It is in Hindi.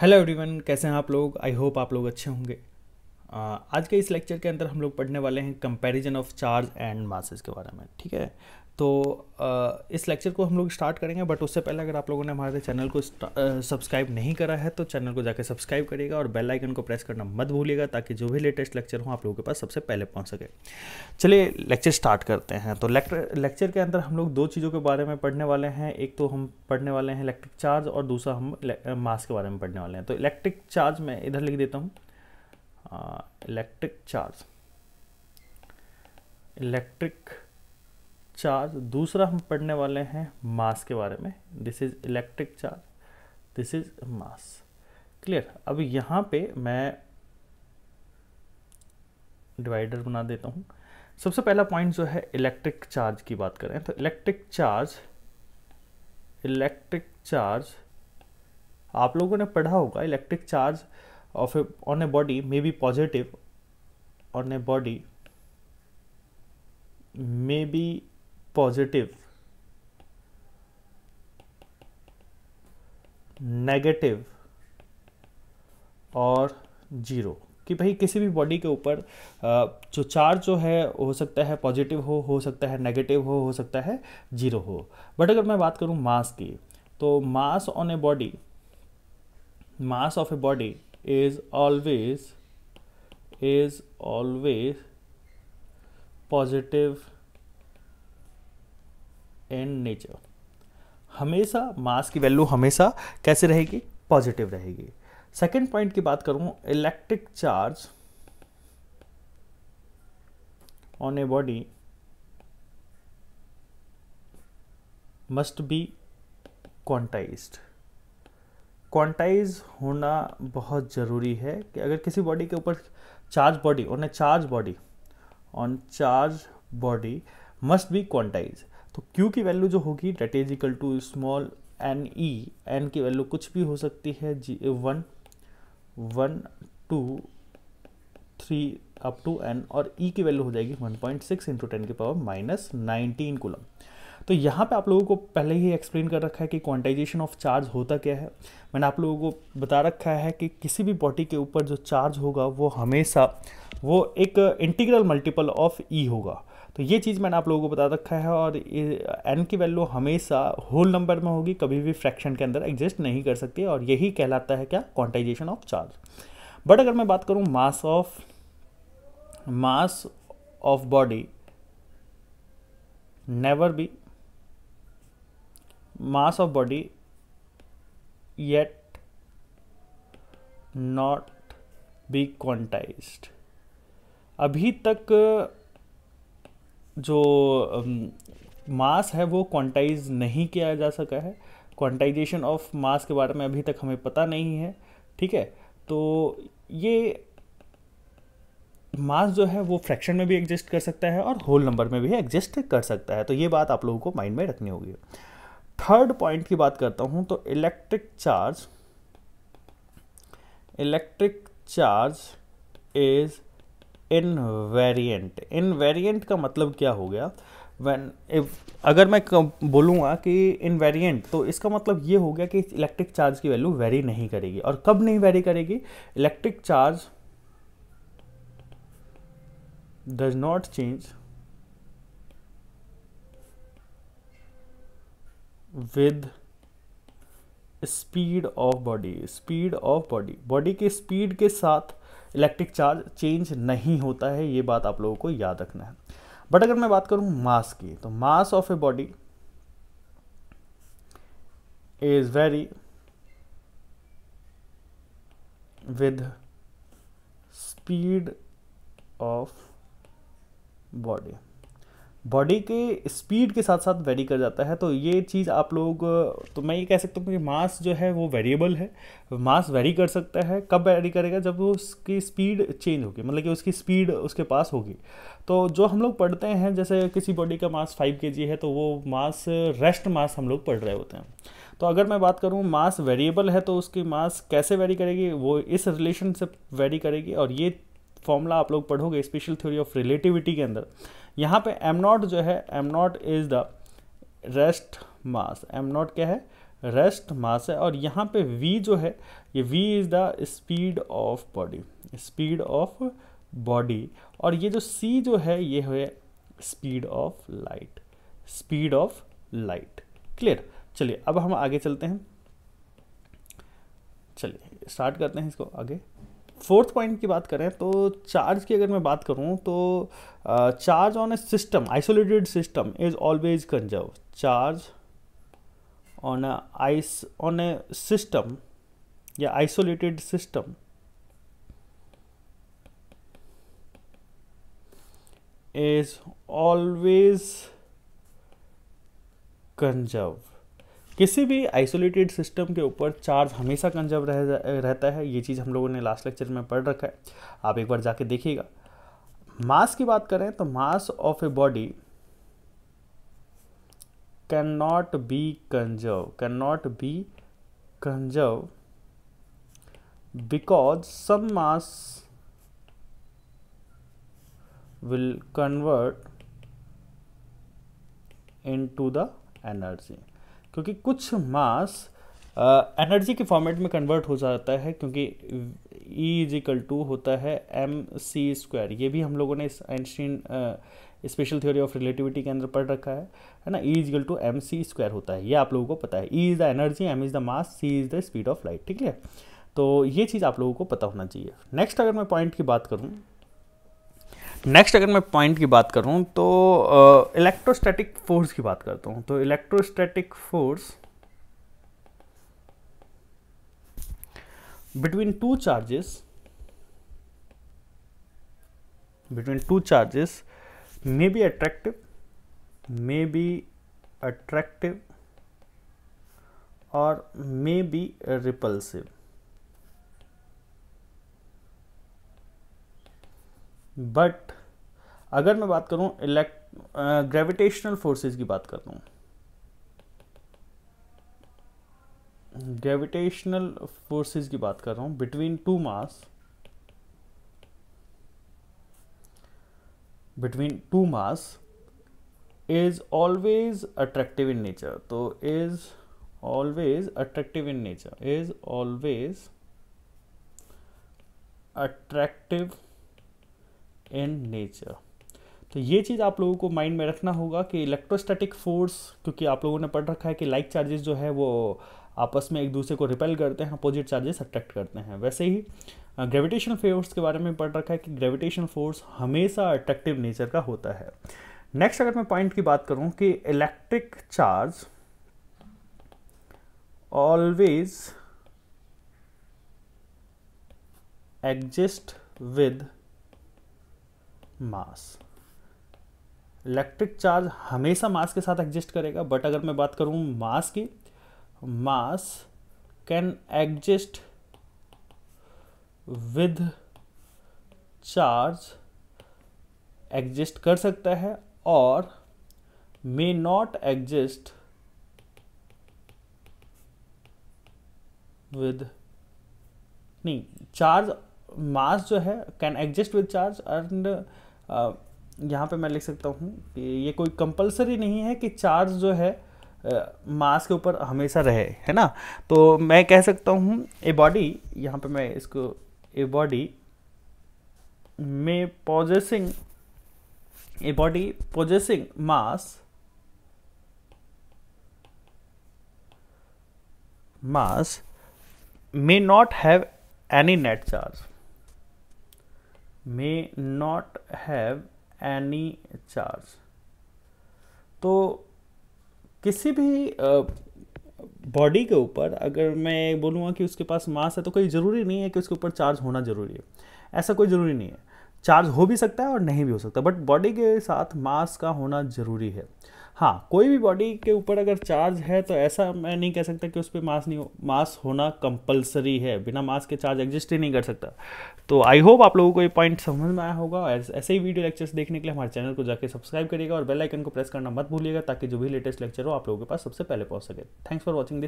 हेलो एवरीवन कैसे हैं आप लोग आई होप आप लोग अच्छे होंगे आज के इस लेक्चर के अंदर हम लोग पढ़ने वाले हैं comparison of charge and masses के बारे में ठीक है तो इस लेक्चर को हम लोग स्टार्ट करेंगे बट उससे पहले अगर आप लोगों ने हमारे चैनल को सब्सक्राइब नहीं करा है तो चैनल को जाकर सब्सक्राइब करिएगा और बेल आइकन को प्रेस करना मत भूलिएगा ताकि जो भी लेटेस्ट लेक्चर हो आप लोगों के पास सबसे पहले पहुंच सके चलिए लेक्चर स्टार्ट करते हैं तो लेक्चर के अंदर हम लोग दो चीज़ों के बारे में पढ़ने वाले हैं एक तो हम पढ़ने वाले हैं इलेक्ट्रिक चार्ज और दूसरा हम मास के बारे में पढ़ने वाले हैं तो इलेक्ट्रिक चार्ज मैं इधर लिख देता हूँ इलेक्ट्रिक चार्ज इलेक्ट्रिक चार्ज दूसरा हम पढ़ने वाले हैं मास के बारे में this is electric charge this is mass clear अब यहाँ पे मैं डिवाइडर बना देता हूँ सबसे पहला पॉइंट जो है इलेक्ट्रिक चार्ज की बात करें तो इलेक्ट्रिक चार्ज इलेक्ट्रिक चार्ज आप लोगों ने पढ़ा होगा electric charge of a, on a body may be positive on a body may be positive negative और जीरो कि भाई किसी भी बॉडी के ऊपर जो चार्ज जो है हो सकता है पॉजिटिव हो हो सकता है नेगेटिव हो हो सकता है जीरो हो बट अगर मैं बात करूँ मास की तो mass on a body mass of a body is always is always positive and nature हमेशा मास की वैल्यू हमेशा कैसे रहेगी पॉजिटिव रहेगी सेकेंड पॉइंट की बात करूं electric charge on a body must be quantized quantize होना बहुत ज़रूरी है कि अगर किसी बॉडी के ऊपर charge body on a charge body on charge body must be quantize तो क्यू की वैल्यू जो होगी that is equal to small n e n की वैल्यू कुछ भी हो सकती है जी one one two three up to n और ई e की वैल्यू हो जाएगी one point six into ten के पावर माइनस नाइनटीन कुलम तो यहाँ पे आप लोगों को पहले ही एक्सप्लेन कर रखा है कि क्वांटाइजेशन ऑफ चार्ज होता क्या है मैंने आप लोगों को बता रखा है कि किसी भी बॉडी के ऊपर जो चार्ज होगा वो हमेशा वो एक इंटीग्रल मल्टीपल ऑफ ई होगा तो ये चीज़ मैंने आप लोगों को बता रखा है और एन की वैल्यू हमेशा होल नंबर में होगी कभी भी फ्रैक्शन के अंदर एग्जिस्ट नहीं कर सकती और यही कहलाता है क्या क्वांटाइजेशन ऑफ चार्ज बट अगर मैं बात करूँ mass of mass of body never be mass of body yet not be quantized अभी तक जो मास है वो क्वांटाइज नहीं किया जा सका है क्वांटाइजेशन ऑफ मास के बारे में अभी तक हमें पता नहीं है ठीक है तो ये मास जो है वो फ्रैक्शन में भी एग्जिस्ट कर सकता है और होल नंबर में भी एग्जिस्ट कर सकता है तो ये बात आप लोगों को माइंड में रखनी होगी थर्ड पॉइंट की बात करता हूं तो electric charge electric charge is invariant invariant का मतलब क्या हो गया वैन अगर मैं बोलूँगा कि इन वेरियंट तो इसका मतलब ये हो गया कि इलेक्ट्रिक चार्ज की वैल्यू वेरी नहीं करेगी और कब नहीं वेरी करेगी electric charge does not change with speed of body speed of body body के स्पीड के साथ इलेक्ट्रिक चार्ज चेंज नहीं होता है ये बात आप लोगों को याद रखना है बट अगर मैं बात करूं मास की तो mass of a body is vary with speed of body body के स्पीड के साथ साथ वेरी कर जाता है तो ये चीज़ आप लोग तो मैं ये कह सकता हूँ कि मास जो है वो वेरिएबल है मास वेरी कर सकता है कब वेरी करेगा जब वो उसकी स्पीड चेंज होगी मतलब कि उसकी स्पीड उसके पास होगी तो जो हम लोग पढ़ते हैं जैसे किसी बॉडी का मास फाइव के है तो वो मास रेस्ट मास हम लोग पढ़ रहे होते हैं तो अगर मैं बात करूँ मास वेरिएबल है तो उसकी मास कैसे वेरी करेगी वो इस रिलेशन से वेरी करेगी और ये फॉर्मूला आप लोग पढ़ोगे स्पेशल थ्योरी ऑफ रिलेटिविटी के अंदर यहाँ पे एम नॉट जो है m nought is the rest mass m nought क्या है रेस्ट मास है और यहाँ पे वी जो है ये v is the speed of body speed of body और ये जो सी जो है ये है speed of light speed of light clear चलिए अब हम आगे चलते हैं चलिए स्टार्ट करते हैं इसको आगे फोर्थ पॉइंट की बात करें तो चार्ज की अगर मैं बात करूं तो charge on a system isolated system is always conserve charge on ice on a system या isolated system is always conserve किसी भी आइसोलेटेड सिस्टम के ऊपर चार्ज हमेशा कंजर्व रह रहता है ये चीज़ हम लोगों ने लास्ट लेक्चर में पढ़ रखा है आप एक बार जाके देखिएगा मास की बात करें तो mass of a body can not be conserve can not be conserve because some mass will convert into the energy क्योंकि कुछ मास एनर्जी के फॉर्मेट में कन्वर्ट हो जाता है क्योंकि ई इज इक्वल टू होता है एम सी स्क्वायर ये भी हम लोगों ने इस Einstein special theory of relativity के अंदर पढ़ रखा है है ना E is equal to m c square होता है ये आप लोगों को पता है E is the energy m is the mass c is the speed of light ठीक है तो ये चीज़ आप लोगों को पता होना चाहिए नेक्स्ट अगर मैं पॉइंट की बात करूँ नेक्स्ट अगर मैं पॉइंट की बात करूँ तो इलेक्ट्रोस्टैटिक uh, फोर्स की बात करता हूँ तो electrostatic force between two charges between two charges may be attractive may be attractive और मे बी रिपल्सिव बट अगर मैं बात करूं इलेक्ट ग्रेविटेशनल फोर्सेस की बात करता हूं ग्रेविटेशनल फोर्सेस की बात कर रहा हूं between two mass between two mass is always attractive in nature तो is always attractive in nature is always attractive and nature तो ये चीज़ आप लोगों को माइंड में रखना होगा कि इलेक्ट्रोस्टैटिक फोर्स क्योंकि आप लोगों ने पढ़ रखा है कि लाइक चार्जेस जो है वो आपस में एक दूसरे को रिपेल करते हैं अपोजिट चार्जेस अट्रैक्ट करते हैं वैसे ही ग्रेविटेशन फोर्स के बारे में पढ़ रखा है कि ग्रेविटेशन फोर्स हमेशा अट्रैक्टिव नेचर का होता है नेक्स्ट अगर मैं पॉइंट की बात करूं कि electric charge always exist with mass electric charge हमेशा मास के साथ एग्जिस्ट करेगा बट अगर मैं बात करूँ मास की mass can exist with charge exist कर सकता है और मे नॉट एग्जिस्ट विद नहीं चार्ज मास जो है can exist with charge and यहाँ पे मैं लिख सकता हूँ कि ये कोई कंपलसरी नहीं है कि चार्ज जो है मास के ऊपर हमेशा रहे है ना तो मैं कह सकता हूँ ए बॉडी यहाँ पे मैं इसको ए बॉडी में possessing a body possessing mass mass may not have any net charge may not have any charge तो किसी भी बॉडी के ऊपर अगर मैं बोलूँगा कि उसके पास मास है तो कोई ज़रूरी नहीं है कि उसके ऊपर चार्ज होना ज़रूरी है ऐसा कोई ज़रूरी नहीं है चार्ज हो भी सकता है और नहीं भी हो सकता बट बॉडी के साथ मास का होना ज़रूरी है हाँ कोई भी बॉडी के ऊपर अगर चार्ज है तो ऐसा मैं नहीं कह सकता कि उस पर मास नहीं हो मास होना कंपलसरी है बिना मास के चार्ज एग्जिस्ट ही नहीं कर सकता तो आई होप आप लोगों को ये पॉइंट समझ में आया होगा ऐसे ही वीडियो लेक्चर्स देखने के लिए हमारे चैनल को जाकर सब्सक्राइब करिएगा और बेल आइकन को प्रेस करना मत भूलिएगा ताकि जो भी लेटेस्ट लेक्चर हो आप लोगों के पास सबसे पहले पहुँच सके थैंक्स फॉर वॉचिंग